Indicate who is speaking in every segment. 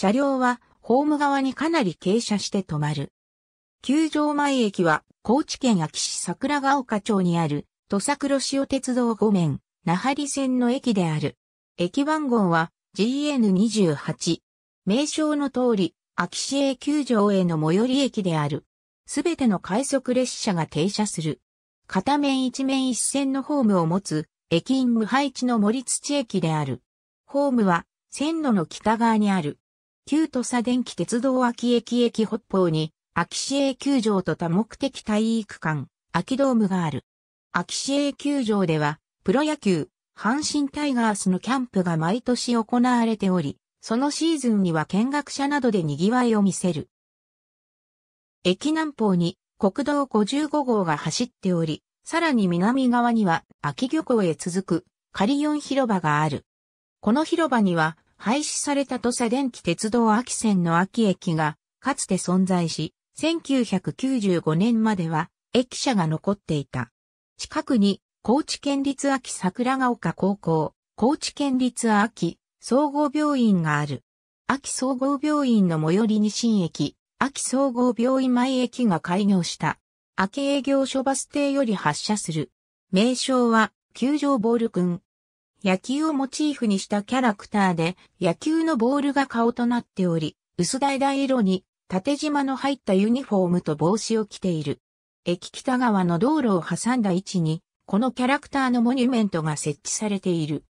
Speaker 1: 車両はホーム側にかなり傾斜して止まる。球場前駅は高知県秋市桜ヶ丘町にある土佐黒潮鉄道5面、那覇里線の駅である。駅番号は GN28。名称の通り、秋市営球場への最寄り駅である。すべての快速列車が停車する。片面一面一線のホームを持つ、駅員無配置の森土駅である。ホームは、線路の北側にある。旧土佐電気鉄道秋駅駅北方に、秋市営球場と多目的体育館、秋ドームがある。秋市営球場では、プロ野球、阪神タイガースのキャンプが毎年行われており、そのシーズンには見学者などで賑わいを見せる。駅南方に国道55号が走っており、さらに南側には秋漁港へ続く仮4広場がある。この広場には廃止された土佐電気鉄道秋線の秋駅がかつて存在し、1995年までは駅舎が残っていた。近くに高知県立秋桜ヶ丘高校、高知県立秋総合病院がある。秋総合病院の最寄りに新駅、秋総合病院前駅が開業した。秋営業所バス停より発車する。名称は、球場ボール君。野球をモチーフにしたキャラクターで、野球のボールが顔となっており、薄橙色に縦縞の入ったユニフォームと帽子を着ている。駅北側の道路を挟んだ位置に、このキャラクターのモニュメントが設置されている。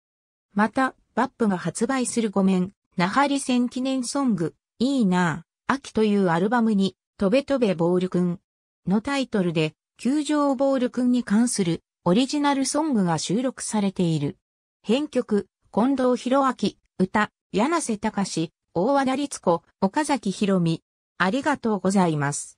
Speaker 1: また、バップが発売するごめん、ナハリ戦記念ソング、いいなぁ、秋というアルバムに、とべとべボールくんのタイトルで、球場ボールくんに関するオリジナルソングが収録されている。編曲、近藤博明、歌、柳瀬隆、大和田律子、岡崎博美。ありがとうございます。